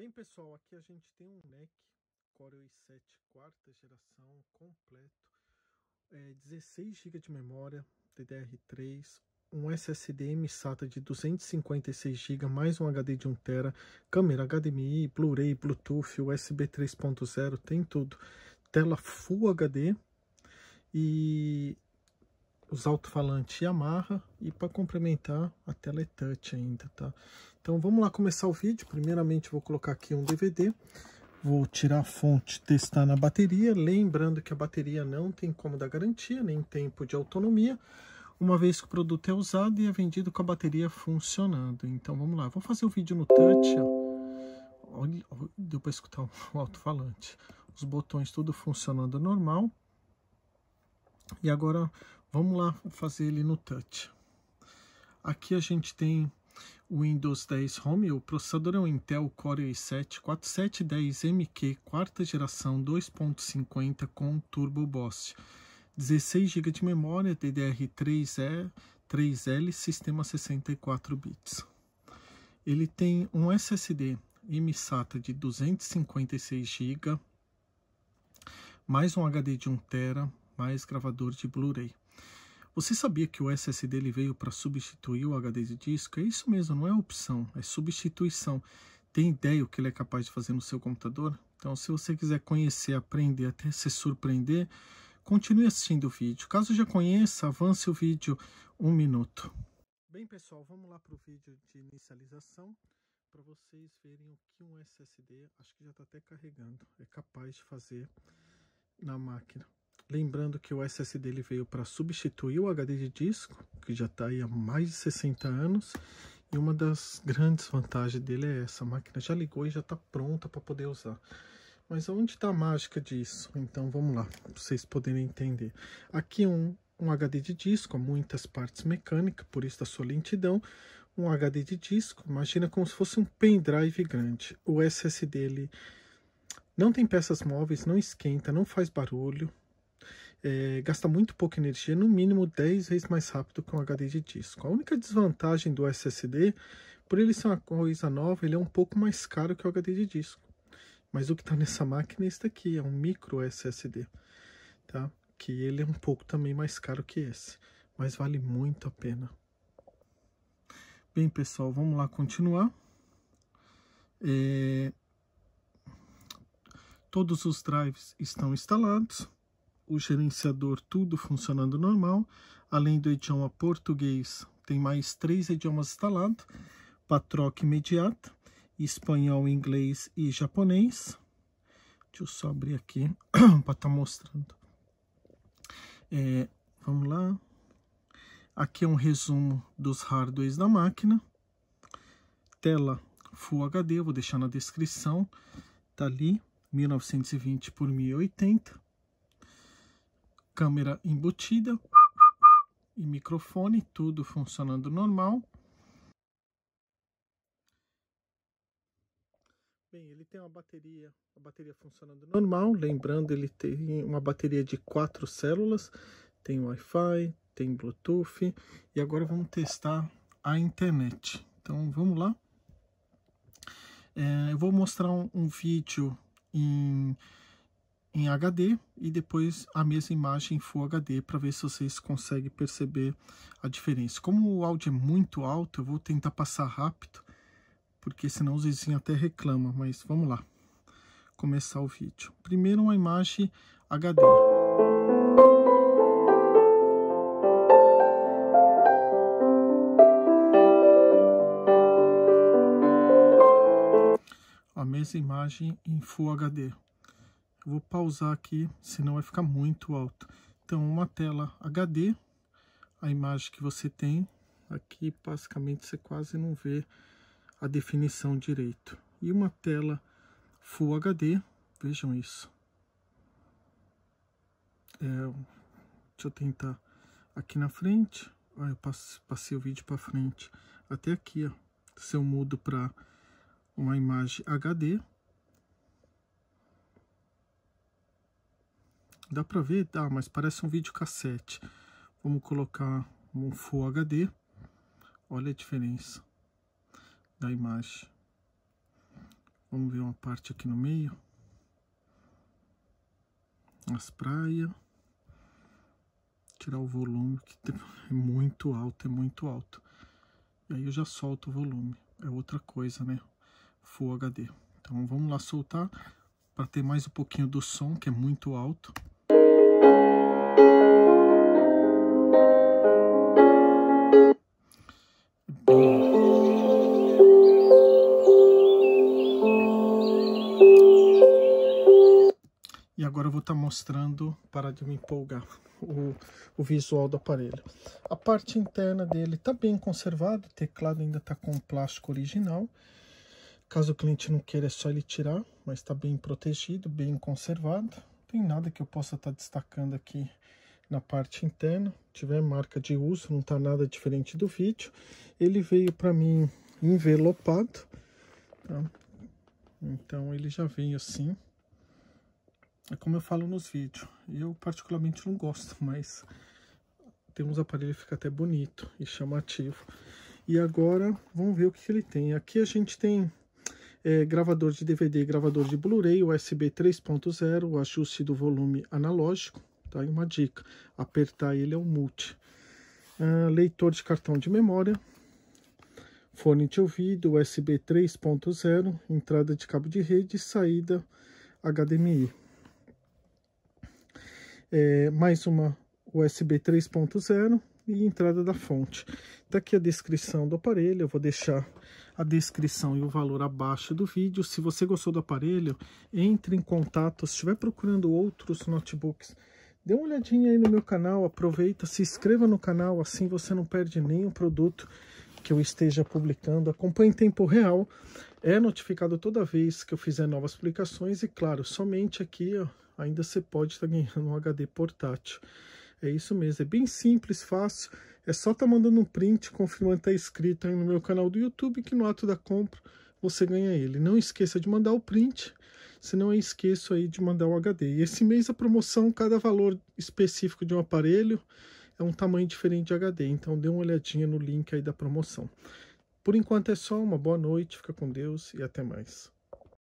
Bem, pessoal, aqui a gente tem um NEC Core i7 quarta geração completo, é, 16 GB de memória, DDR3, um SSD M-SATA de 256 GB, mais um HD de 1 TB, câmera HDMI, Blu-ray, Bluetooth, USB 3.0, tem tudo. Tela Full HD e os alto-falantes Yamaha e para complementar a tela é touch ainda, tá? Então vamos lá começar o vídeo. Primeiramente vou colocar aqui um DVD, vou tirar a fonte, testar na bateria, lembrando que a bateria não tem como dar garantia, nem tempo de autonomia, uma vez que o produto é usado e é vendido com a bateria funcionando. Então vamos lá, vou fazer o vídeo no touch, ó. Olha, deu para escutar o alto-falante. Os botões tudo funcionando normal. E agora Vamos lá fazer ele no touch. Aqui a gente tem o Windows 10 Home, o processador é um Intel Core i7 4710MQ, quarta geração 2.50 com Turbo Boost. 16 GB de memória ddr 3 l sistema 64 bits. Ele tem um SSD MSATA de 256 GB, mais um HD de 1 TB, mais gravador de Blu-ray. Você sabia que o SSD ele veio para substituir o HD de disco? É isso mesmo, não é opção, é substituição. Tem ideia o que ele é capaz de fazer no seu computador? Então, se você quiser conhecer, aprender, até se surpreender, continue assistindo o vídeo. Caso já conheça, avance o vídeo um minuto. Bem, pessoal, vamos lá para o vídeo de inicialização para vocês verem o que um SSD, acho que já está até carregando, é capaz de fazer na máquina. Lembrando que o SSD ele veio para substituir o HD de disco, que já está aí há mais de 60 anos, e uma das grandes vantagens dele é essa, a máquina já ligou e já está pronta para poder usar. Mas onde está a mágica disso? Então vamos lá, para vocês poderem entender. Aqui é um, um HD de disco, muitas partes mecânicas, por isso da sua lentidão. Um HD de disco, imagina como se fosse um pendrive grande. O SSD ele não tem peças móveis, não esquenta, não faz barulho, é, gasta muito pouca energia, no mínimo 10 vezes mais rápido que um HD de disco. A única desvantagem do SSD, por ele ser uma coisa nova, ele é um pouco mais caro que o HD de disco. Mas o que está nessa máquina é esse daqui, é um micro SSD, tá? Que ele é um pouco também mais caro que esse, mas vale muito a pena. Bem, pessoal, vamos lá continuar. É... Todos os drives estão instalados o gerenciador tudo funcionando normal, além do idioma português, tem mais três idiomas instalados, Patroc troca imediata, espanhol, inglês e japonês. Deixa eu só abrir aqui para estar tá mostrando. É, vamos lá. Aqui é um resumo dos hardwares da máquina. Tela Full HD, vou deixar na descrição. Tá ali, 1920 por 1080 câmera embutida e microfone, tudo funcionando normal. Bem, ele tem uma bateria, a bateria funcionando normal, lembrando ele tem uma bateria de quatro células, tem Wi-Fi, tem Bluetooth e agora vamos testar a internet. Então vamos lá. É, eu vou mostrar um, um vídeo em em HD e depois a mesma imagem em Full HD para ver se vocês conseguem perceber a diferença. Como o áudio é muito alto, eu vou tentar passar rápido, porque senão os vizinhos até reclamam, mas vamos lá. Começar o vídeo. Primeiro uma imagem HD. A mesma imagem em Full HD. Eu vou pausar aqui, senão vai ficar muito alto. Então, uma tela HD, a imagem que você tem, aqui basicamente você quase não vê a definição direito. E uma tela Full HD, vejam isso. É, deixa eu tentar aqui na frente, ó, ah, eu passei o vídeo para frente até aqui, ó. Se eu mudo para uma imagem HD, Dá para ver? Dá, ah, mas parece um videocassete. Vamos colocar um Full HD. Olha a diferença da imagem. Vamos ver uma parte aqui no meio. As praias. Tirar o volume, que é muito alto, é muito alto. E aí eu já solto o volume. É outra coisa, né? Full HD. Então vamos lá soltar para ter mais um pouquinho do som, que é muito alto. E agora eu vou estar tá mostrando, para de me empolgar, o, o, visual do aparelho. A parte interna dele está bem conservada, o teclado ainda está com plástico original. Caso o cliente não queira, é só ele tirar, mas está bem protegido, bem conservado tem nada que eu possa estar tá destacando aqui na parte interna. Tiver marca de uso, não está nada diferente do vídeo. Ele veio para mim envelopado. Tá? Então ele já veio assim. É como eu falo nos vídeos. Eu particularmente não gosto, mas tem uns aparelhos que fica até bonito e chamativo. E agora vamos ver o que, que ele tem. Aqui a gente tem é, gravador de DVD, gravador de Blu-ray, USB 3.0, o ajuste do volume analógico, tá? E uma dica, apertar ele é um multi. Uh, leitor de cartão de memória, fone de ouvido, USB 3.0, entrada de cabo de rede, saída HDMI. É, mais uma USB 3.0, e entrada da fonte. Está aqui a descrição do aparelho, eu vou deixar a descrição e o valor abaixo do vídeo. Se você gostou do aparelho, entre em contato, se estiver procurando outros notebooks, dê uma olhadinha aí no meu canal, aproveita, se inscreva no canal, assim você não perde nenhum produto que eu esteja publicando. Acompanhe em tempo real, é notificado toda vez que eu fizer novas publicações e, claro, somente aqui ó, ainda você pode estar tá ganhando um HD portátil. É isso mesmo, é bem simples, fácil. É só tá mandando um print confirmando que tá inscrito aí no meu canal do YouTube que no ato da compra você ganha ele. Não esqueça de mandar o print, senão eu esqueço aí de mandar o HD. E esse mês a promoção, cada valor específico de um aparelho é um tamanho diferente de HD, então dê uma olhadinha no link aí da promoção. Por enquanto é só, uma boa noite, fica com Deus e até mais.